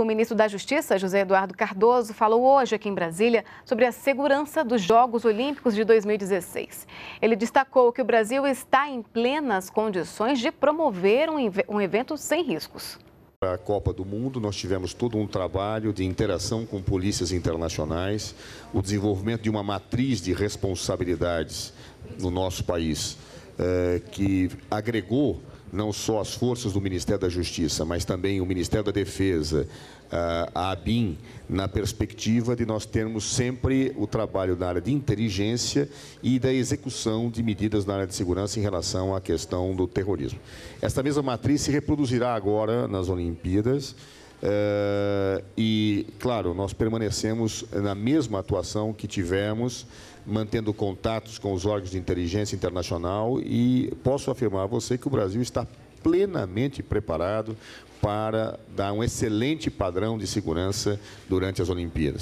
O ministro da Justiça, José Eduardo Cardoso, falou hoje aqui em Brasília sobre a segurança dos Jogos Olímpicos de 2016. Ele destacou que o Brasil está em plenas condições de promover um evento sem riscos. a Copa do Mundo, nós tivemos todo um trabalho de interação com polícias internacionais, o desenvolvimento de uma matriz de responsabilidades no nosso país, eh, que agregou não só as forças do Ministério da Justiça, mas também o Ministério da Defesa, ah, a ABIN, na perspectiva de nós termos sempre o trabalho na área de inteligência e da execução de medidas na área de segurança em relação à questão do terrorismo. Esta mesma matriz se reproduzirá agora nas Olimpíadas ah, e claro, nós permanecemos na mesma atuação que tivemos, mantendo contatos com os órgãos de inteligência internacional e posso afirmar a você que o Brasil está plenamente preparado para dar um excelente padrão de segurança durante as Olimpíadas.